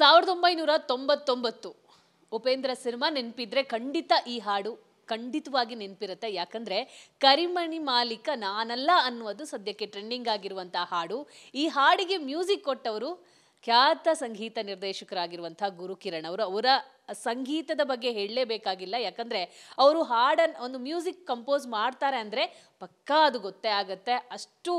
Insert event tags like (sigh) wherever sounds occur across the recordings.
ಸಾವಿರದ ಒಂಬೈನೂರ ತೊಂಬತ್ತೊಂಬತ್ತು ಉಪೇಂದ್ರ ಸಿನಿಮಾ ನೆನಪಿದ್ರೆ ಖಂಡಿತ ಈ ಹಾಡು ಖಂಡಿತವಾಗಿ ನೆನಪಿರುತ್ತೆ ಯಾಕಂದರೆ ಕರಿಮಣಿ ಮಾಲೀಕ ನಾನಲ್ಲ ಅನ್ನೋದು ಸದ್ಯಕ್ಕೆ ಟ್ರೆಂಡಿಂಗ್ ಆಗಿರುವಂಥ ಹಾಡು ಈ ಹಾಡಿಗೆ ಮ್ಯೂಸಿಕ್ ಕೊಟ್ಟವರು ಖ್ಯಾತ ಸಂಗೀತ ನಿರ್ದೇಶಕರಾಗಿರುವಂಥ ಗುರುಕಿರಣ್ ಅವರು ಅವರ ಸಂಗೀತದ ಬಗ್ಗೆ ಹೇಳಲೇಬೇಕಾಗಿಲ್ಲ ಯಾಕಂದರೆ ಅವರು ಹಾಡನ್ ಒಂದು ಮ್ಯೂಸಿಕ್ ಕಂಪೋಸ್ ಮಾಡ್ತಾರೆ ಅಂದರೆ ಪಕ್ಕಾ ಅದು ಗೊತ್ತೇ ಆಗುತ್ತೆ ಅಷ್ಟು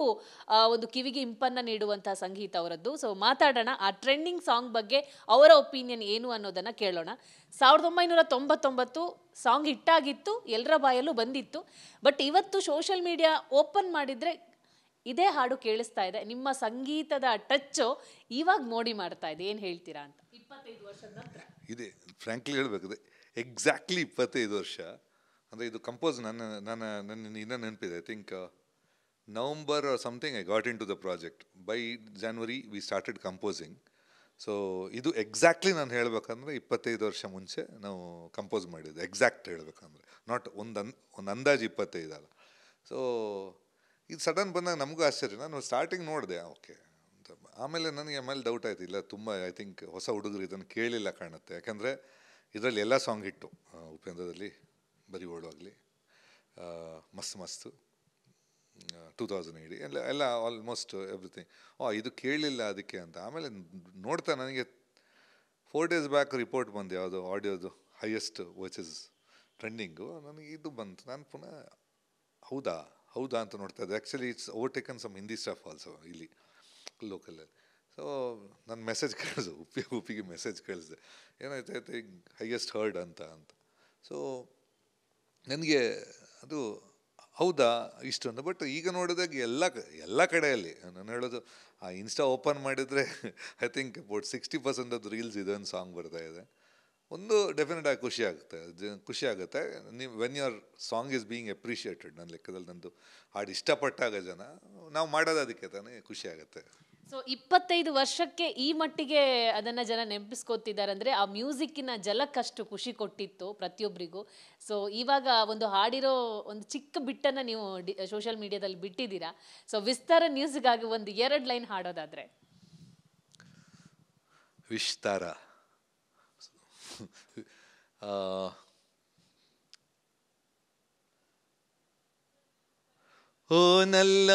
ಒಂದು ಕಿವಿಗೆ ಇಂಪನ್ನು ನೀಡುವಂಥ ಸಂಗೀತ ಅವರದ್ದು ಸೊ ಮಾತಾಡೋಣ ಆ ಟ್ರೆಂಡಿಂಗ್ ಸಾಂಗ್ ಬಗ್ಗೆ ಅವರ ಒಪಿನಿಯನ್ ಏನು ಅನ್ನೋದನ್ನು ಕೇಳೋಣ ಸಾವಿರದ ಒಂಬೈನೂರ ತೊಂಬತ್ತೊಂಬತ್ತು ಸಾಂಗ್ ಹಿಟ್ಟಾಗಿತ್ತು ಎಲ್ಲರ ಬಾಯಲ್ಲೂ ಬಂದಿತ್ತು ಬಟ್ ಇವತ್ತು ಸೋಷಲ್ ಮೀಡಿಯಾ ಓಪನ್ ಮಾಡಿದರೆ ಇದೇ ಹಾಡು ಕೇಳಿಸ್ತಾ ಇದೆ ನಿಮ್ಮ ಸಂಗೀತದ ಟಚ್ಚು ಇವಾಗ ಮೋಡಿ ಮಾಡ್ತಾ ಇದೆ ಏನು ಹೇಳ್ತೀರಾ ಅಂತ ಇಪ್ಪತ್ತೈದು ವರ್ಷದ ನಂತರ ಇದೆ ಫ್ರ್ಯಾಂಕ್ಲಿ ಹೇಳ್ಬೇಕಿದೆ ಎಕ್ಸಾಕ್ಟ್ಲಿ ಇಪ್ಪತ್ತೈದು ವರ್ಷ ಅಂದರೆ ಇದು ಕಂಪೋಸ್ ನನ್ನ ನನ್ನ ನನ್ನ ಇನ್ನೂ ನೆನಪಿದೆ I think November or something I got into the project by January we started composing so ಇದು ಎಕ್ಸಾಕ್ಟ್ಲಿ ನಾನು ಹೇಳಬೇಕಂದ್ರೆ ಇಪ್ಪತ್ತೈದು ವರ್ಷ ಮುಂಚೆ ನಾವು ಕಂಪೋಸ್ ಮಾಡಿದ್ದು ಎಕ್ಸಾಕ್ಟ್ ಹೇಳಬೇಕಂದ್ರೆ ನಾಟ್ ಒಂದು ಅನ್ ಒಂದು ಅಂದಾಜು ಇಪ್ಪತ್ತೈದು ಅಲ್ಲ ಸೊ ಇದು ಸಡನ್ ಬಂದಾಗ ನಮಗೂ ಆಶ್ಚರ್ಯ ನಾನು ಸ್ಟಾರ್ಟಿಂಗ್ ನೋಡಿದೆ ಓಕೆ ಆಮೇಲೆ ನನಗೆ ಆಮೇಲೆ ಡೌಟ್ ಆಯ್ತು ಇಲ್ಲ ತುಂಬ ಐ ಥಿಂಕ್ ಹೊಸ ಹುಡುಗರು ಇದನ್ನು ಕೇಳಿಲ್ಲ ಕಾಣುತ್ತೆ ಯಾಕಂದರೆ ಇದರಲ್ಲಿ ಎಲ್ಲ ಸಾಂಗ್ ಹಿಟ್ಟು ಉಪೇಂದ್ರದಲ್ಲಿ ಬರೀ ಓಡಾಗಲಿ ಮಸ್ತ್ ಮಸ್ತ್ ಟೂ ತೌಸಂಡ್ ಏಡಿ ಎಲ್ಲ ಎಲ್ಲ ಆಲ್ಮೋಸ್ಟ್ ಎವ್ರಿಥಿಂಗ್ ಓ ಇದು ಕೇಳಿಲ್ಲ ಅದಕ್ಕೆ ಅಂತ ಆಮೇಲೆ ನೋಡ್ತಾ ನನಗೆ ಫೋರ್ ಡೇಸ್ ಬ್ಯಾಕ್ ರಿಪೋರ್ಟ್ ಬಂದು ಯಾವುದು ಆಡಿಯೋದು ಹೈಯೆಸ್ಟ್ ವಾಚಸ್ ಟ್ರೆಂಡಿಂಗು ನನಗೆ ಇದು ಬಂತು ನಾನು ಪುನಃ ಹೌದಾ ಹೌದಾ ಅಂತ ನೋಡ್ತಾ ಇದ್ದೆ actually it's taken some Hindi stuff also ಇಲ್ಲಿ ಲೋಕಲಲ್ಲಿ ಸೊ ನಾನು ಮೆಸೇಜ್ ಕಳಿಸು ಉಪ್ಪಿ ಉಪ್ಪಿಗೆ ಮೆಸೇಜ್ ಕಳಿಸಿದೆ ಏನಾಯ್ತು ಈಗ ಹೈಯೆಸ್ಟ್ ಹರ್ಡ್ ಅಂತ ಅಂತ ಸೊ ನನಗೆ ಅದು ಹೌದಾ ಇಷ್ಟೊಂದು ಬಟ್ ಈಗ ನೋಡಿದಾಗ ಎಲ್ಲ ಎಲ್ಲ ಕಡೆಯಲ್ಲಿ ನಾನು ಹೇಳೋದು ಆ ಇನ್ಸ್ಟಾ ಓಪನ್ ಮಾಡಿದರೆ I think about sixty percent ಅದು ರೀಲ್ಸ್ ಇದೊಂದು ಸಾಂಗ್ ಬರ್ತಾ ಇದೆ ಒಂದು ಡೆಫಿನೆಟ್ ಆಗಿ ಖುಷಿ ಆಗುತ್ತೆ ಖುಷಿ ಆಗುತ್ತೆ ನೀವು when your song is being appreciated ನನ್ನ ಲೆಕ್ಕದಲ್ಲಿ ನಂದು ಹಾಡು ಇಷ್ಟಪಟ್ಟಾಗ ಜನ ನಾವು ಮಾಡೋದು ಅದಕ್ಕೆ ತಾನೇ ಖುಷಿ ಆಗುತ್ತೆ ಸೊ ಇಪ್ಪತ್ತೈದು ವರ್ಷಕ್ಕೆ ಈ ಮಟ್ಟಿಗೆ ಅದನ್ನು ಜನ ನೆನಪಿಸ್ಕೊತಿದ್ದಾರೆ ಅಂದರೆ ಆ ಮ್ಯೂಸಿಕ್ಕಿನ ಜಲಕ್ಕಷ್ಟು ಖುಷಿ ಕೊಟ್ಟಿತ್ತು ಪ್ರತಿಯೊಬ್ಬರಿಗೂ ಸೊ ಇವಾಗ ಒಂದು ಹಾಡಿರೋ ಒಂದು ಚಿಕ್ಕ ಬಿಟ್ಟನ್ನು ನೀವು ಡಿ ಸೋಷಿಯಲ್ ಮೀಡಿಯಾದಲ್ಲಿ ಬಿಟ್ಟಿದ್ದೀರಾ ಸೊ ವಿಸ್ತಾರ ನ್ಯೂಸ್ಗಾಗಿ ಒಂದು ಎರಡು ಲೈನ್ ಹಾಡೋದಾದರೆ ವಿಸ್ತಾರ uh, ഓനല്ല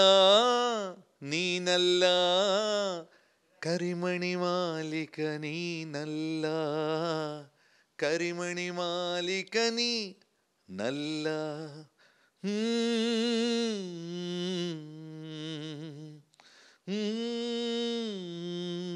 നീനല്ല കരിമണി മാലിക നീനല്ല കരിമണി മാലിക നീ നല്ല Mm-hmm.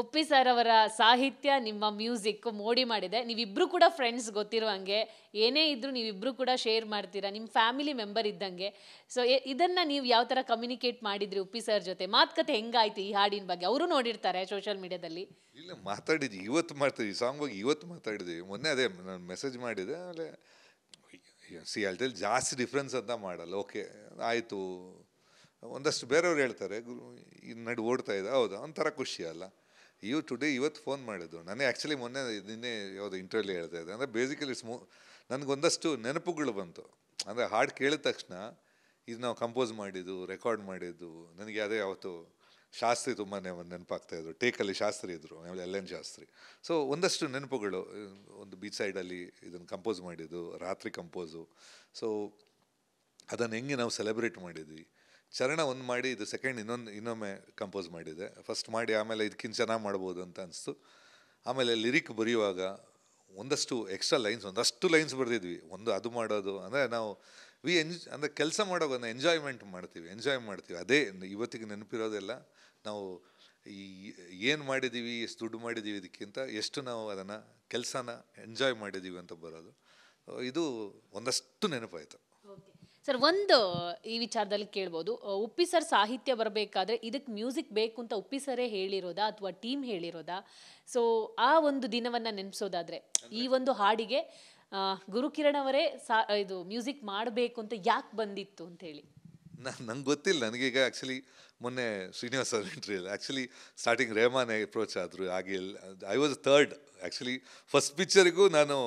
ಉಪ್ಪಿ ಸರ್ ಅವರ ಸಾಹಿತ್ಯ ನಿಮ್ಮ ಮ್ಯೂಸಿಕ್ ಮೋಡಿ ಮಾಡಿದೆ ನೀವಿಬ್ರು ಕೂಡ ಫ್ರೆಂಡ್ಸ್ ಗೊತ್ತಿರುವ ಗೊತ್ತಿರುವಂಗೆ ಏನೇ ಇದ್ರೂ ನೀವಿಬ್ರು ಕೂಡ ಶೇರ್ ಮಾಡ್ತೀರಾ ನಿಮ್ಮ ಫ್ಯಾಮಿಲಿ ಮೆಂಬರ್ ಇದ್ದಂಗೆ ಸೊ ಇದನ್ನ ನೀವು ಯಾವ ಥರ ಕಮ್ಯುನಿಕೇಟ್ ಮಾಡಿದ್ರಿ ಉಪ್ಪಿ ಸರ್ ಜೊತೆ ಮಾತುಕತೆ ಹೆಂಗಾಯ್ತು ಈ ಹಾಡಿನ ಬಗ್ಗೆ ಅವರು ನೋಡಿರ್ತಾರೆ ಸೋಷಿಯಲ್ ಮೀಡಿಯಾದಲ್ಲಿ ಇಲ್ಲ ಮಾತಾಡಿದ್ವಿ ಇವತ್ತು ಮಾಡ್ತೀವಿ ಈ ಸಾಂಗ್ ಬಗ್ಗೆ ಇವತ್ತು ಮಾತಾಡಿದ್ವಿ ಮೊನ್ನೆ ಅದೇ ನಾನು ಮೆಸೇಜ್ ಮಾಡಿದೆ ಆಮೇಲೆ ಸಿ ಅಲ್ಲಿ ಜಾಸ್ತಿ ಡಿಫ್ರೆನ್ಸ್ ಅಂತ ಮಾಡಲ್ಲ ಓಕೆ ಆಯಿತು ಒಂದಷ್ಟು ಬೇರೆಯವ್ರು ಹೇಳ್ತಾರೆ ಇನ್ನು ನಡು ಓಡ್ತಾ ಇದೆ ಹೌದಾ ಒಂಥರ ಖುಷಿ ಅಲ್ಲ ಇವು ಟುಡೇ ಇವತ್ತು ಫೋನ್ ಮಾಡಿದ್ದು ನಾನೇ ಆ್ಯಕ್ಚುಲಿ ಮೊನ್ನೆ ನಿನ್ನೆ ಯಾವುದು ಇಂಟರ್ವ್ಯೂ ಹೇಳ್ತಾ ಇದ್ದೆ ಅಂದರೆ ಬೇಸಿಕಲಿ ಸ್ಮೂ ನನಗೊಂದಷ್ಟು ನೆನಪುಗಳು ಬಂತು ಅಂದರೆ ಹಾಡು ಕೇಳಿದ ತಕ್ಷಣ ಇದು ನಾವು ಕಂಪೋಸ್ ಮಾಡಿದ್ದು ರೆಕಾರ್ಡ್ ಮಾಡಿದ್ದು ನನಗೆ ಅದೇ ಯಾವತ್ತು ಶಾಸ್ತ್ರಿ ತುಂಬಾ ನೆನಪಾಗ್ತಾ ಇದ್ರು ಟೇಕಲ್ಲಿ ಶಾಸ್ತ್ರಿ ಇದ್ದರು ಆಮೇಲೆ ಎಲ್ ಎನ್ ಶಾಸ್ತ್ರಿ ಸೊ ಒಂದಷ್ಟು ನೆನಪುಗಳು ಒಂದು ಬೀಚ್ ಸೈಡಲ್ಲಿ ಇದನ್ನು ಕಂಪೋಸ್ ಮಾಡಿದ್ದು ರಾತ್ರಿ ಕಂಪೋಸು ಸೊ ಅದನ್ನು ಹೆಂಗೆ ನಾವು ಸೆಲೆಬ್ರೇಟ್ ಮಾಡಿದ್ವಿ ಶರಣ ಒಂದು ಮಾಡಿ ಇದು ಸೆಕೆಂಡ್ ಇನ್ನೊಂದು ಇನ್ನೊಮ್ಮೆ ಕಂಪೋಸ್ ಮಾಡಿದೆ ಫಸ್ಟ್ ಮಾಡಿ ಆಮೇಲೆ ಇದಕ್ಕಿಂತ ಚೆನ್ನಾಗಿ ಮಾಡ್ಬೋದು ಅಂತ ಅನಿಸ್ತು ಆಮೇಲೆ ಲಿರಿಕ್ ಬರೆಯುವಾಗ ಒಂದಷ್ಟು ಎಕ್ಸ್ಟ್ರಾ ಲೈನ್ಸ್ ಒಂದಷ್ಟು ಲೈನ್ಸ್ ಬರೆದಿದ್ವಿ ಒಂದು ಅದು ಮಾಡೋದು ಅಂದರೆ ನಾವು ವಿ ಎಂಜ್ ಅಂದರೆ ಕೆಲಸ ಮಾಡೋದನ್ನು ಎಂಜಾಯ್ಮೆಂಟ್ ಮಾಡ್ತೀವಿ ಎಂಜಾಯ್ ಮಾಡ್ತೀವಿ ಅದೇ ಇವತ್ತಿಗೆ ನೆನಪಿರೋದೆಲ್ಲ ನಾವು ಈ ಏನು ಮಾಡಿದ್ದೀವಿ ಎಷ್ಟು ದುಡ್ಡು ಮಾಡಿದ್ದೀವಿ ಇದಕ್ಕಿಂತ ಎಷ್ಟು ನಾವು ಅದನ್ನು ಕೆಲಸನ ಎಂಜಾಯ್ ಮಾಡಿದ್ದೀವಿ ಅಂತ ಬರೋದು ಇದು ಒಂದಷ್ಟು ನೆನಪಾಯಿತು ಸರ್ ಒಂದು ಈ ವಿಚಾರದಲ್ಲಿ ಕೇಳ್ಬೋದು ಉಪ್ಪಿ ಸರ್ ಸಾಹಿತ್ಯ ಬರಬೇಕಾದ್ರೆ ಇದಕ್ಕೆ ಮ್ಯೂಸಿಕ್ ಬೇಕು ಅಂತ ಉಪ್ಪಿ ಸರೇ ಹೇಳಿರೋದಾ ಅಥವಾ ಟೀಮ್ ಹೇಳಿರೋದಾ ಸೊ ಆ ಒಂದು ದಿನವನ್ನು ನೆನೆಸೋದಾದ್ರೆ ಈ ಒಂದು ಹಾಡಿಗೆ ಗುರುಕಿರಣ್ ಅವರೇ ಸಾ ಇದು ಮ್ಯೂಸಿಕ್ ಮಾಡಬೇಕು ಅಂತ ಯಾಕೆ ಬಂದಿತ್ತು ಅಂತ ಹೇಳಿ ನಂಗೆ ಗೊತ್ತಿಲ್ಲ ನನಗೀಗ ಆ್ಯಕ್ಚುಲಿ ಮೊನ್ನೆ ಶ್ರೀನಿವಾಸ್ ಅವ್ರ ಇಲ್ಲ ಆ್ಯಕ್ಚುಲಿ ಸ್ಟಾರ್ಟಿಂಗ್ ರೇಮಾನೇ ಅಪ್ರೋಚ್ ಆದರು ಹಾಗೆ I was third actually first ಪಿಕ್ಚರಿಗೂ ನಾನು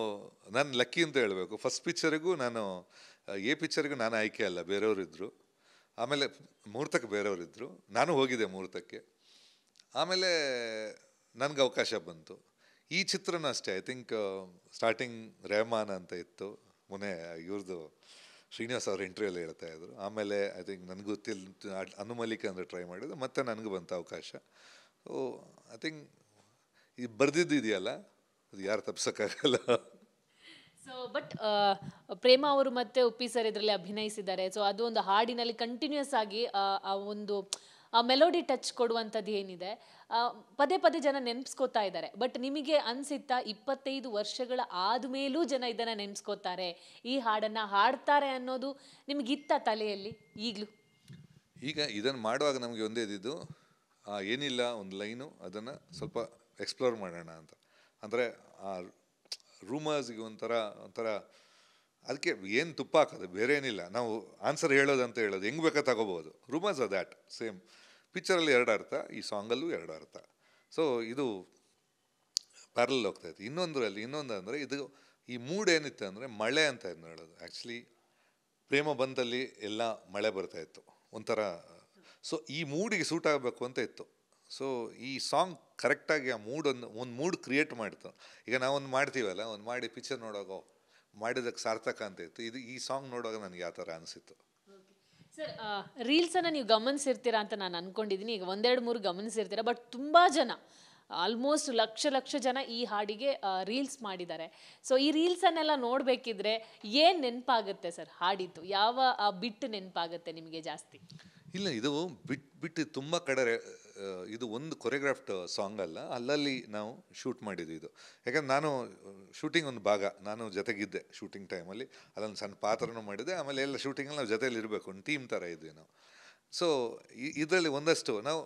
ನಾನು ಲಕ್ಕಿ ಅಂತ ಹೇಳಬೇಕು ಫಸ್ಟ್ ಪಿಕ್ಚರಿಗೂ ನಾನು ಎ ಪಿಕ್ಚರ್ಗೆ ನಾನು ಆಯ್ಕೆ ಅಲ್ಲ ಬೇರೆಯವರಿದ್ದರು ಆಮೇಲೆ ಮುಹೂರ್ತಕ್ಕೆ ಬೇರೆಯವರಿದ್ದರು ನಾನು ಹೋಗಿದ್ದೆ ಮುಹೂರ್ತಕ್ಕೆ ಆಮೇಲೆ ನನಗೆ ಅವಕಾಶ ಬಂತು ಈ ಚಿತ್ರನೂ ಅಷ್ಟೇ ಐ ಥಿಂಕ್ ಸ್ಟಾರ್ಟಿಂಗ್ ರೆಹಮಾನ್ ಅಂತ ಇತ್ತು ಮೊನೆ ಇವ್ರದ್ದು ಶ್ರೀನಿವಾಸ್ ಅವ್ರ ಇಂಟರ್ವ್ಯೂಲ್ಲಿ ಹೇಳ್ತಾ ಇದ್ರು ಆಮೇಲೆ ಐ ಥಿಂಕ್ ನನಗೆ ಗೊತ್ತಿಲ್ಲ ಅನುಮಲಿಕ ಅಂದರೆ ಟ್ರೈ ಮಾಡಿದ್ದು ಮತ್ತೆ ನನಗೆ ಬಂತ ಅವಕಾಶ ಓ ಐ ಥಿಂಕ್ ಈ ಇದೆಯಲ್ಲ ಅದು ಯಾರು ತಪ್ಸೋಕ್ಕಾಗಲ್ಲ ಸೊ ಬಟ್ ಪ್ರೇಮ ಅವರು ಮತ್ತೆ ಉಪ್ಪಿ ಸರ್ ಇದರಲ್ಲಿ ಅಭಿನಯಿಸಿದ್ದಾರೆ ಸೊ ಅದು ಒಂದು ಹಾಡಿನಲ್ಲಿ ಕಂಟಿನ್ಯೂಸ್ ಆಗಿ ಆ ಒಂದು ಆ ಮೆಲೋಡಿ ಟಚ್ ಕೊಡುವಂಥದ್ದು ಏನಿದೆ ಪದೇ ಪದೇ ಜನ ನೆನ್ಪಿಸ್ಕೋತಾ ಇದ್ದಾರೆ ಬಟ್ ನಿಮಗೆ ಅನಿಸುತ್ತಾ ಇಪ್ಪತ್ತೈದು ವರ್ಷಗಳ ಆದಮೇಲೂ ಜನ ಇದನ್ನು ನೆನ್ಸ್ಕೋತಾರೆ ಈ ಹಾಡನ್ನು ಹಾಡ್ತಾರೆ ಅನ್ನೋದು ನಿಮಗಿತ್ತ ತಲೆಯಲ್ಲಿ ಈಗಲೂ ಈಗ ಇದನ್ನು ಮಾಡುವಾಗ ನಮಗೆ ಒಂದೇ ಇದ್ದಿದ್ದು ಏನಿಲ್ಲ ಒಂದು ಲೈನು ಅದನ್ನು ಸ್ವಲ್ಪ ಎಕ್ಸ್ಪ್ಲೋರ್ ಮಾಡೋಣ ಅಂತ ಅಂದರೆ ರೂಮರ್ಸ್ಗೆ ಒಂಥರ ಒಂಥರ ಅದಕ್ಕೆ ಏನು ತುಪ್ಪ ಹಾಕೋದು ಬೇರೆ ಏನಿಲ್ಲ ನಾವು ಆನ್ಸರ್ ಹೇಳೋದು ಅಂತ ಹೇಳೋದು ಹೆಂಗೆ ಬೇಕಾ ತಗೋಬೋದು ರೂಮರ್ಸ್ ಆ ದ್ಯಾಟ್ ಸೇಮ್ ಪಿಕ್ಚರಲ್ಲಿ ಎರಡು ಅರ್ಥ ಈ ಸಾಂಗಲ್ಲೂ ಎರಡು ಅರ್ಥ ಸೊ ಇದು ಪ್ಯಾರಲ್ ಹೋಗ್ತಾಯಿತ್ತು ಇನ್ನೊಂದರಲ್ಲಿ ಇನ್ನೊಂದು ಅಂದರೆ ಇದು ಈ ಮೂಡ್ ಏನಿತ್ತು ಅಂದರೆ ಮಳೆ ಅಂತ ಇದ್ನ ಹೇಳೋದು ಆ್ಯಕ್ಚುಲಿ ಪ್ರೇಮ ಬಂದಲ್ಲಿ ಎಲ್ಲ ಮಳೆ ಬರ್ತಾಯಿತ್ತು ಒಂಥರ ಸೊ ಈ ಮೂಡಿಗೆ ಸೂಟ್ ಆಗಬೇಕು ಅಂತ ಇತ್ತು ಸೊ ಈ ಸಾಂಗ್ ಕರೆಕ್ಟಾಗಿ ಆ ಮೂಡ್ ಒಂದು ಒಂದು ಮೂಡ್ ಕ್ರಿಯೇಟ್ ಮಾಡ್ತು ಈಗ ನಾವೊಂದು ಮಾಡ್ತೀವಲ್ಲ ಒಂದು ಮಾಡಿ ಪಿಕ್ಚರ್ ನೋಡೋಗೋ ಮಾಡಿದಕ್ಕೆ ಸಾರ್ಥಕ ಅಂತ ಇತ್ತು ಇದು ಈ ಸಾಂಗ್ ನೋಡುವಾಗ ನನಗೆ ಯಾವ ಥರ ಅನಿಸಿತ್ತು ಸರ್ ರೀಲ್ಸನ್ನು ನೀವು ಗಮನಿಸಿರ್ತೀರಾ ಅಂತ ನಾನು ಅಂದ್ಕೊಂಡಿದ್ದೀನಿ ಈಗ ಒಂದೆರಡು ಮೂರು ಗಮನಿಸಿರ್ತೀರ ಬಟ್ ತುಂಬ ಜನ ಆಲ್ಮೋಸ್ಟ್ ಲಕ್ಷ ಲಕ್ಷ ಜನ ಈ ಹಾಡಿಗೆ ರೀಲ್ಸ್ ಮಾಡಿದ್ದಾರೆ ಸೊ ಈ ರೀಲ್ಸನ್ನೆಲ್ಲ ನೋಡಬೇಕಿದ್ರೆ ಏನು ನೆನಪಾಗುತ್ತೆ ಸರ್ ಹಾಡಿದ್ದು ಯಾವ ಬಿಟ್ಟು ನೆನಪಾಗುತ್ತೆ ನಿಮಗೆ ಜಾಸ್ತಿ ಇಲ್ಲ ಇದು ಬಿಟ್ಟು ಬಿಟ್ಟು ತುಂಬ ಕಡೆ ಇದು ಒಂದು ಕೊರಿಯೋಗ್ರಾಫ್ಟ್ ಸಾಂಗ್ ಅಲ್ಲ ಅಲ್ಲಲ್ಲಿ ನಾವು ಶೂಟ್ ಮಾಡಿದ್ದು ಇದು ಯಾಕಂದ್ರೆ ನಾನು ಶೂಟಿಂಗ್ ಒಂದು ಭಾಗ ನಾನು ಜೊತೆಗಿದ್ದೆ ಶೂಟಿಂಗ್ ಟೈಮಲ್ಲಿ ಅದೊಂದು ಸಣ್ಣ ಪಾತ್ರನೂ ಮಾಡಿದೆ ಆಮೇಲೆ ಎಲ್ಲ ಶೂಟಿಂಗಲ್ಲಿ ನಾವು ಜೊತೆಯಲ್ಲಿ ಇರಬೇಕು ಒಂದು ಟೀಮ್ ಥರ ಇದ್ವಿ ನಾವು ಸೊ ಇದರಲ್ಲಿ ಒಂದಷ್ಟು ನಾವು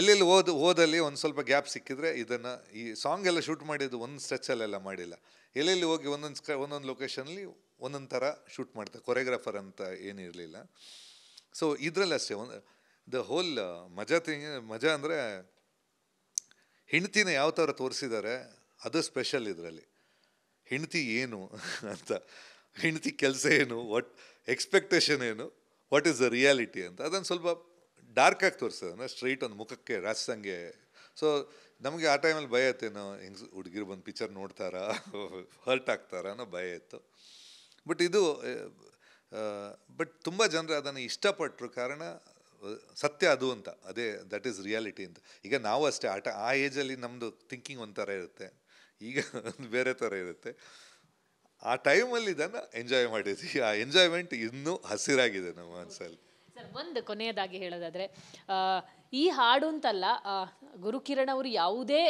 ಎಲ್ಲೆಲ್ಲಿ ಓದ್ ಓದಲ್ಲಿ ಒಂದು ಸ್ವಲ್ಪ ಗ್ಯಾಪ್ ಸಿಕ್ಕಿದ್ರೆ ಇದನ್ನು ಈ ಸಾಂಗ್ ಎಲ್ಲ ಶೂಟ್ ಮಾಡಿದ್ದು ಒಂದು ಸ್ಟ್ರೆಚ್ಚಲ್ಲೆಲ್ಲ ಮಾಡಿಲ್ಲ ಎಲ್ಲೆಲ್ಲಿ ಹೋಗಿ ಒಂದೊಂದು ಸ್ಕ ಒಂದೊಂದು ಲೊಕೇಶನಲ್ಲಿ ಒಂದೊಂದು ಥರ ಶೂಟ್ ಮಾಡ್ತಾರೆ ಕೊರಿಯೋಗ್ರಾಫರ್ ಅಂತ ಏನಿರಲಿಲ್ಲ ಸೊ ಇದರಲ್ಲಿ ಅಷ್ಟೇ ಒಂದು ದ ಹೋಲ್ ಮಜಾ ಥಿಂಗ್ ಮಜಾ ಅಂದರೆ ಹೆಂಡ್ತಿನ ಯಾವ ಥರ ತೋರಿಸಿದ್ದಾರೆ ಅದು ಸ್ಪೆಷಲ್ ಇದರಲ್ಲಿ ಹೆಂಡ್ತಿ ಏನು (laughs) ಅಂತ ಹೆಂಡತಿ ಕೆಲಸ ಏನು ವಾಟ್ ಎಕ್ಸ್ಪೆಕ್ಟೇಷನ್ ಏನು ವಾಟ್ ಈಸ್ ದ ರಿಯಾಲಿಟಿ ಅಂತ ಅದನ್ನು ಸ್ವಲ್ಪ ಡಾರ್ಕಾಗಿ ತೋರಿಸ್ತದೆ ಅಂದರೆ ಸ್ಟ್ರೈಟ್ ಒಂದು ಮುಖಕ್ಕೆ ರಾಸಂಗೆ ಸೊ ನಮಗೆ ಆ ಟೈಮಲ್ಲಿ ಭಯ ಇತ್ತೇನೋ ಹೆಂಗ್ ಹುಡುಗಿರು ಬಂದು ಪಿಕ್ಚರ್ ನೋಡ್ತಾರಾ ಹರ್ಟ್ (laughs) ಆಗ್ತಾರ ಅನ್ನೋ ಭಯ ಇತ್ತು ಬಟ್ ಇದು ಬಟ್ ತುಂಬ ಜನರು ಅದನ್ನು ಇಷ್ಟಪಟ್ಟರು ಕಾರಣ ಸತ್ಯ ಅದು ಅಂತ ಅದೇ ದಟ್ ಈಸ್ ರಿಯಾಲಿಟಿ ಅಂತ ಈಗ ನಾವು ಅಷ್ಟೇ ಆಟ ಆ ಏಜಲ್ಲಿ ನಮ್ಮದು ಥಿಂಕಿಂಗ್ ಒಂಥರ ಇರುತ್ತೆ ಈಗ ಬೇರೆ ಥರ ಇರುತ್ತೆ ಆ ಟೈಮಲ್ಲಿ ಇದನ್ನು ಎಂಜಾಯ್ ಮಾಡಿದ್ವಿ ಆ ಎಂಜಾಯ್ಮೆಂಟ್ ಇನ್ನೂ ಹಸಿರಾಗಿದೆ ನಮ್ಮ ಮನಸ್ಸಲ್ಲಿ ಸರ್ ಒಂದು ಕೊನೆಯದಾಗಿ ಹೇಳೋದಾದ್ರೆ ಈ ಹಾಡು ಅಂತಲ್ಲ ಗುರುಕಿರಣ್ ಅವರು ಯಾವುದೇ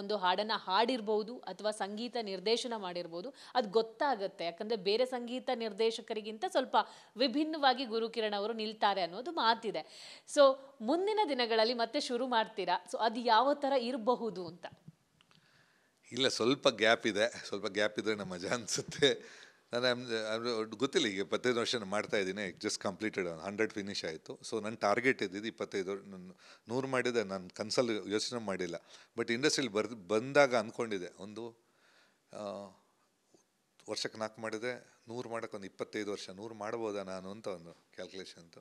ಒಂದು ಹಾಡನ್ನು ಹಾಡಿರ್ಬೋದು ಅಥವಾ ಸಂಗೀತ ನಿರ್ದೇಶನ ಮಾಡಿರ್ಬೋದು ಅದು ಗೊತ್ತಾಗುತ್ತೆ ಯಾಕಂದರೆ ಬೇರೆ ಸಂಗೀತ ನಿರ್ದೇಶಕರಿಗಿಂತ ಸ್ವಲ್ಪ ವಿಭಿನ್ನವಾಗಿ ಗುರುಕಿರಣ್ ಅವರು ನಿಲ್ತಾರೆ ಅನ್ನೋದು ಮಾತಿದೆ ಸೊ ಮುಂದಿನ ದಿನಗಳಲ್ಲಿ ಮತ್ತೆ ಶುರು ಮಾಡ್ತೀರಾ ಸೊ ಅದು ಯಾವ ಥರ ಇರಬಹುದು ಅಂತ ಇಲ್ಲ ಸ್ವಲ್ಪ ಗ್ಯಾಪ್ ಇದೆ ಸ್ವಲ್ಪ ಗ್ಯಾಪ್ ಇದ್ರೆ ನಮ್ಮ ಮಜಾ ಅನಿಸುತ್ತೆ ನಾನು ಗೊತ್ತಿಲ್ಲ ಈಗ ಇಪ್ಪತ್ತೈದು ವರ್ಷ ಮಾಡ್ತಾ ಇದ್ದೀನಿ ಜಸ್ಟ್ ಕಂಪ್ಲೀಟೆಡ್ ಹಂಡ್ರೆಡ್ ಫಿನಿಶ್ ಆಯಿತು ಸೊ ನನ್ನ ಟಾರ್ಗೆಟ್ ಇದ್ದಿದ್ದು ಇಪ್ಪತ್ತೈದು ನೂರು ಮಾಡಿದೆ ನಾನು ಕನ್ಸಲ್ ಯೋಚನೆ ಮಾಡಿಲ್ಲ ಬಟ್ ಇಂಡಸ್ಟ್ರಿಲಿ ಬರ್ ಬಂದಾಗ ಅಂದ್ಕೊಂಡಿದ್ದೆ ಒಂದು ವರ್ಷಕ್ಕೆ ನಾಲ್ಕು ಮಾಡಿದೆ ನೂರು ಮಾಡೋಕ್ಕೆ ಒಂದು ಇಪ್ಪತ್ತೈದು ವರ್ಷ ನೂರು ಮಾಡ್ಬೋದಾ ನಾನು ಅಂತ ಒಂದು ಕ್ಯಾಲ್ಕುಲೇಷನ್ ಅಂತ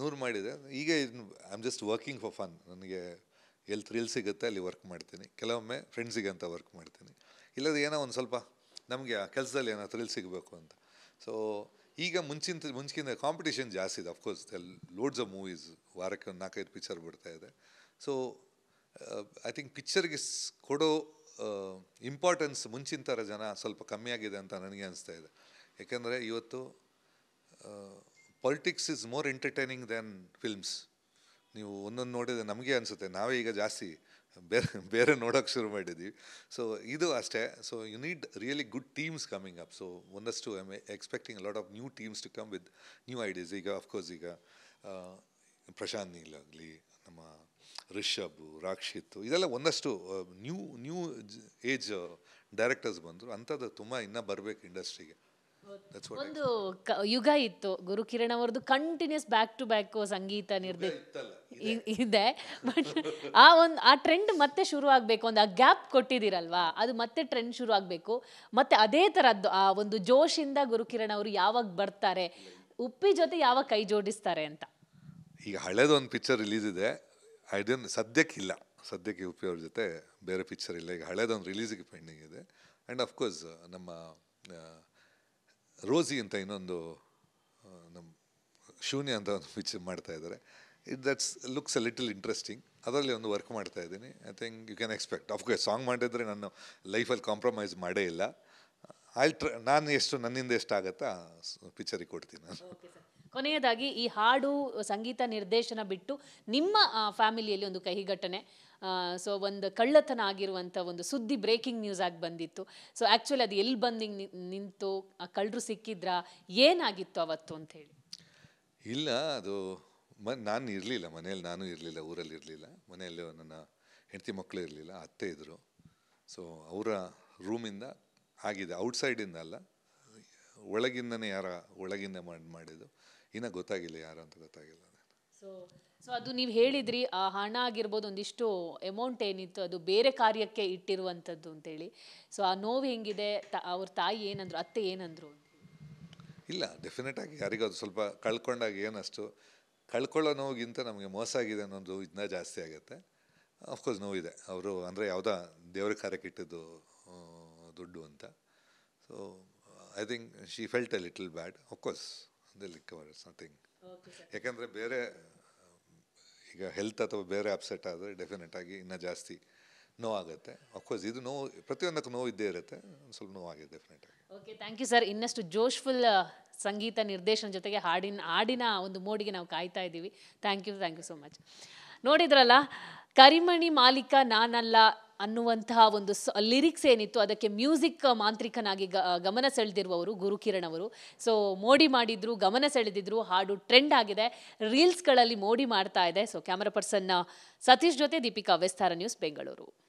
ನೂರು ಮಾಡಿದೆ ಈಗ I am just working for fun ನನಗೆ ಎಲ್ಲಿ ಥ್ರಿಲ್ ಸಿಗುತ್ತೆ ಅಲ್ಲಿ ವರ್ಕ್ ಮಾಡ್ತೀನಿ ಕೆಲವೊಮ್ಮೆ ಫ್ರೆಂಡ್ಸಿಗೆ ಅಂತ ವರ್ಕ್ ಮಾಡ್ತೀನಿ ಇಲ್ಲದ ಏನೋ ಒಂದು ಸ್ವಲ್ಪ ನಮಗೆ ಆ ಕೆಲಸದಲ್ಲಿ ಏನೋ ಥ್ರಿಲ್ ಸಿಗಬೇಕು ಅಂತ ಸೊ ಈಗ ಮುಂಚಿನ ಮುಂಚಿನ ಕಾಂಪಿಟೇಷನ್ ಜಾಸ್ತಿ ಇದೆ ಅಫ್ಕೋರ್ಸ್ ಲೋಡ್ಸ್ ಆಫ್ ಮೂವೀಸ್ ವಾರಕ್ಕೆ ಒಂದು ನಾಲ್ಕೈದು ಪಿಕ್ಚರ್ ಬಿಡ್ತಾ ಇದೆ ಸೊ ಐ ಥಿಂಕ್ ಪಿಕ್ಚರ್ಗೆ ಕೊಡೋ ಇಂಪಾರ್ಟೆನ್ಸ್ ಮುಂಚಿನ ಥರ ಜನ ಸ್ವಲ್ಪ ಕಮ್ಮಿಯಾಗಿದೆ ಅಂತ ನನಗೆ ಅನಿಸ್ತಾ ಇದೆ ಯಾಕೆಂದರೆ ಇವತ್ತು politics is more entertaining than films ನೀವು ಒಂದೊಂದು ನೋಡಿದರೆ ನಮಗೆ ಅನಿಸುತ್ತೆ ನಾವೇ ಈಗ ಜಾಸ್ತಿ ಬೇರೆ ಬೇರೆ ನೋಡೋಕೆ ಶುರು ಮಾಡಿದ್ವಿ ಸೊ ಇದು ಅಷ್ಟೇ so you need really good teams coming up so ಒಂದಷ್ಟು I am expecting lot of new teams to come with new ideas ಈಗ ಅಫ್ಕೋರ್ಸ್ ಈಗ ಪ್ರಶಾಂತ್ ನೀಲ್ ಆಗಲಿ ನಮ್ಮ ರಿಷಬ್ ರಾಕ್ಷಿತ್ ಇದೆಲ್ಲ ಒಂದಷ್ಟು ನ್ಯೂ ನ್ಯೂ ಏಜ್ ಡೈರೆಕ್ಟರ್ಸ್ ಬಂದರು ಅಂಥದ್ದು ತುಂಬ ಇನ್ನೂ ಬರಬೇಕು ಇಂಡಸ್ಟ್ರಿಗೆ ಒಂದು ಯುಗ ಇತ್ತು ಗುರುಕಿರಣ್ ಅವ್ರದ್ದು ಕಂಟಿನ್ಯೂಸ್ ಬ್ಯಾಕ್ ಟು ಬ್ಯಾಕ್ ಸಂಗೀತ ನಿರ್ದೇಶ ಇದೆ ಬಟ್ ಆ ಒಂದು ಆ ಟ್ರೆಂಡ್ ಮತ್ತೆ ಶುರು ಆಗಬೇಕು ಒಂದು ಆ ಗ್ಯಾಪ್ ಕೊಟ್ಟಿದ್ದೀರಲ್ವಾ ಅದು ಮತ್ತೆ ಟ್ರೆಂಡ್ ಶುರು ಆಗಬೇಕು ಮತ್ತೆ ಅದೇ ಥರದ್ದು ಆ ಒಂದು ಜೋಶಿಂದ ಗುರುಕಿರಣ್ ಅವರು ಯಾವಾಗ ಬರ್ತಾರೆ ಉಪ್ಪಿ ಜೊತೆ ಯಾವಾಗ ಕೈ ಜೋಡಿಸ್ತಾರೆ ಅಂತ ಈಗ ಹಳೇದು ಒಂದು ಪಿಕ್ಚರ್ ರಿಲೀಸ್ ಇದೆ ಅದನ್ನು ಸದ್ಯಕ್ಕಿಲ್ಲ ಸದ್ಯಕ್ಕೆ ಉಪ್ಪಿ ಅವ್ರ ಜೊತೆ ಬೇರೆ ಪಿಕ್ಚರ್ ಇಲ್ಲ ಈಗ ಹಳೇದೊಂದು ರಿಲೀಸಿಗೆ ಪೆಂಡಿಂಗ್ ಇದೆ ಆ್ಯಂಡ್ ಕೋರ್ಸ್ ನಮ್ಮ ರೋಸಿ ಅಂತ ಇನ್ನೊಂದು ನಮ್ಮ ಶೂನ್ಯ ಅಂತ ಒಂದು ಪಿಕ್ಚರ್ ಮಾಡ್ತಾ ಇದ್ದಾರೆ it that's looks a little interesting ಅದರಲ್ಲಿ ಒಂದು ವರ್ಕ್ ಮಾಡ್ತಾ ಇದ್ದೀನಿ I think you can expect of course song ಮಾಡಿದರೆ ನಾನು ಲೈಫಲ್ಲಿ ಕಾಂಪ್ರಮೈಸ್ ಮಾಡೇ ಇಲ್ಲ ಆಲ್ ಟ್ರ ನಾನು ಎಷ್ಟು ನನ್ನಿಂದ ಆಗತ್ತಾ ಪಿಕ್ಚರಿಗೆ ಕೊಡ್ತೀನಿ ನಾನು ಕೊನೆಯದಾಗಿ ಈ ಹಾಡು ಸಂಗೀತ ನಿರ್ದೇಶನ ಬಿಟ್ಟು ನಿಮ್ಮ ಫ್ಯಾಮಿಲಿಯಲ್ಲಿ ಒಂದು ಕಹಿ ಘಟನೆ ಸೊ ಒಂದು ಕಳ್ಳತನ ಆಗಿರುವಂಥ ಒಂದು ಸುದ್ದಿ ಬ್ರೇಕಿಂಗ್ ನ್ಯೂಸ್ ಆಗಿ ಬಂದಿತ್ತು ಸೊ ಆ್ಯಕ್ಚುಲಿ ಅದು ಎಲ್ಲಿ ಬಂದು ನಿಂತು ಆ ಕಳ್ಳರು ಸಿಕ್ಕಿದ್ರಾ ಏನಾಗಿತ್ತು ಅವತ್ತು ಅಂತ ಹೇಳಿ ಇಲ್ಲ ಅದು ಮ ನಾನು ಇರಲಿಲ್ಲ ಮನೆಯಲ್ಲಿ ನಾನು ಇರಲಿಲ್ಲ ಊರಲ್ಲಿ ಇರಲಿಲ್ಲ ಮನೆಯಲ್ಲಿ ನನ್ನ ಹೆಂಡತಿ ಮಕ್ಕಳು ಇರಲಿಲ್ಲ ಅತ್ತೆ ಇದ್ದರು ಸೊ ಅವರ ರೂಮಿಂದ ಆಗಿದೆ ಔಟ್ಸೈಡಿಂದ ಅಲ್ಲ ಒಳಗಿಂದನೇ ಯಾರ ಒಳಗಿಂದ ಮಾಡಿ ಮಾಡಿದ್ದು ಇನ್ನು ಗೊತ್ತಾಗಿಲ್ಲ ಯಾರು ಅಂತ ಗೊತ್ತಾಗಿಲ್ಲ ಸೊ ಸೊ ಅದು ನೀವು ಹೇಳಿದ್ರಿ ಆ ಹಣ ಆಗಿರ್ಬೋದು ಒಂದಿಷ್ಟು ಅಮೌಂಟ್ ಏನಿತ್ತು ಅದು ಬೇರೆ ಕಾರ್ಯಕ್ಕೆ ಇಟ್ಟಿರುವಂಥದ್ದು ಅಂತೇಳಿ ಸೊ ಆ ನೋವು ಹೆಂಗಿದೆ ಅವ್ರ ತಾಯಿ ಏನಂದ್ರು ಅತ್ತೆ ಏನಂದ್ರು ಇಲ್ಲ ಡೆಫಿನೆಟ್ ಆಗಿ ಯಾರಿಗೂ ಅದು ಸ್ವಲ್ಪ ಕಳ್ಕೊಂಡಾಗ ಏನಷ್ಟು ಕಳ್ಕೊಳ್ಳೋ ನೋವಿಗಿಂತ ನಮಗೆ ಮೋಸ ಆಗಿದೆ ಅನ್ನೋದು ಇದನ್ನ ಜಾಸ್ತಿ ಆಗುತ್ತೆ ಅಫ್ಕೋರ್ಸ್ ನೋವಿದೆ ಅವರು ಅಂದರೆ ಯಾವುದೋ ದೇವ್ರ ಕಾರ್ಯಕ್ಕೆ ಇಟ್ಟಿದ್ದು ದುಡ್ಡು ಅಂತ so I think she felt a little bad of course ಅದೇ ಕವರ್ ಸಮಥಿಂಗ್ ಯಾಕಂದರೆ ಬೇರೆ ಈಗ ಹೆಲ್ತ್ ಅಥವಾ ಬೇರೆ ಅಪ್ಸೆಟ್ ಆದರೆ ಡೆಫಿನೆಟ್ ಆಗಿ ಇನ್ನೂ ಜಾಸ್ತಿ ನೋವಾಗುತ್ತೆ ಅಫ್ಕೋರ್ಸ್ ಇದು ನೋವು ಪ್ರತಿಯೊಂದಕ್ಕೂ ನೋವು ಇದ್ದೇ ಇರುತ್ತೆ ಸ್ವಲ್ಪ ನೋವಾಗಿದೆ definite okay thank you sir ಇನ್ನಷ್ಟು ಜೋಶ್ಫುಲ್ ಸಂಗೀತ ನಿರ್ದೇಶನ ಜೊತೆಗೆ ಹಾಡಿನ ಹಾಡಿನ ಒಂದು ಮೋಡಿಗೆ ನಾವು ಕಾಯ್ತಾ ಇದ್ದೀವಿ thank you thank you so much ನೋಡಿದ್ರಲ್ಲ ಕರಿಮಣಿ ಮಾಲೀಕ ನಾನಲ್ಲ ಅನ್ನುವಂತಹ ಒಂದು ಲಿರಿಕ್ಸ್ ಏನಿತ್ತು ಅದಕ್ಕೆ ಮ್ಯೂಸಿಕ್ ಮಾಂತ್ರಿಕನಾಗಿ ಗಮನ ಸೆಳೆದಿರುವವರು ಗುರುಕಿರಣ್ ಅವರು ಸೊ ಮೋಡಿ ಮಾಡಿದ್ರು ಗಮನ ಸೆಳೆದಿದ್ರು ಹಾಡು ಟ್ರೆಂಡ್ ಆಗಿದೆ ರೀಲ್ಸ್ಗಳಲ್ಲಿ ಮೋಡಿ ಮಾಡ್ತಾ ಇದೆ ಸೊ ಕ್ಯಾಮರಾ ಪರ್ಸನ್ ಸತೀಶ್ ಜೊತೆ ದೀಪಿಕಾ ವೆಸ್ತಾರ ನ್ಯೂಸ್ ಬೆಂಗಳೂರು